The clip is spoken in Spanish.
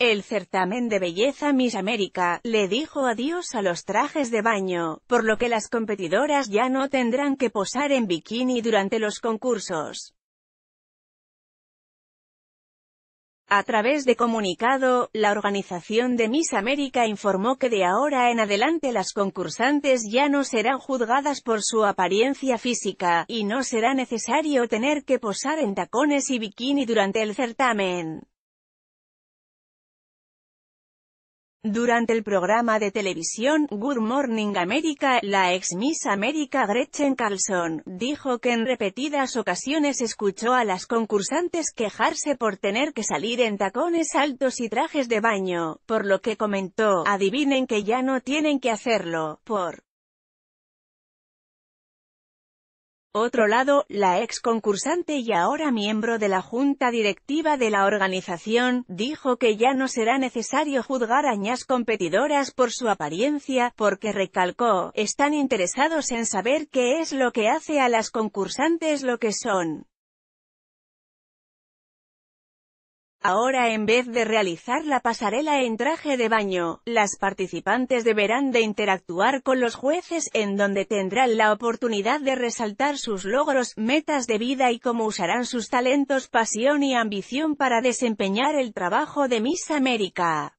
El certamen de belleza Miss América, le dijo adiós a los trajes de baño, por lo que las competidoras ya no tendrán que posar en bikini durante los concursos. A través de comunicado, la organización de Miss América informó que de ahora en adelante las concursantes ya no serán juzgadas por su apariencia física, y no será necesario tener que posar en tacones y bikini durante el certamen. Durante el programa de televisión Good Morning America, la ex Miss América Gretchen Carlson dijo que en repetidas ocasiones escuchó a las concursantes quejarse por tener que salir en tacones altos y trajes de baño, por lo que comentó, adivinen que ya no tienen que hacerlo, por otro lado, la ex concursante y ahora miembro de la junta directiva de la organización, dijo que ya no será necesario juzgar añas competidoras por su apariencia, porque recalcó, están interesados en saber qué es lo que hace a las concursantes lo que son. Ahora en vez de realizar la pasarela en traje de baño, las participantes deberán de interactuar con los jueces en donde tendrán la oportunidad de resaltar sus logros, metas de vida y cómo usarán sus talentos, pasión y ambición para desempeñar el trabajo de Miss América.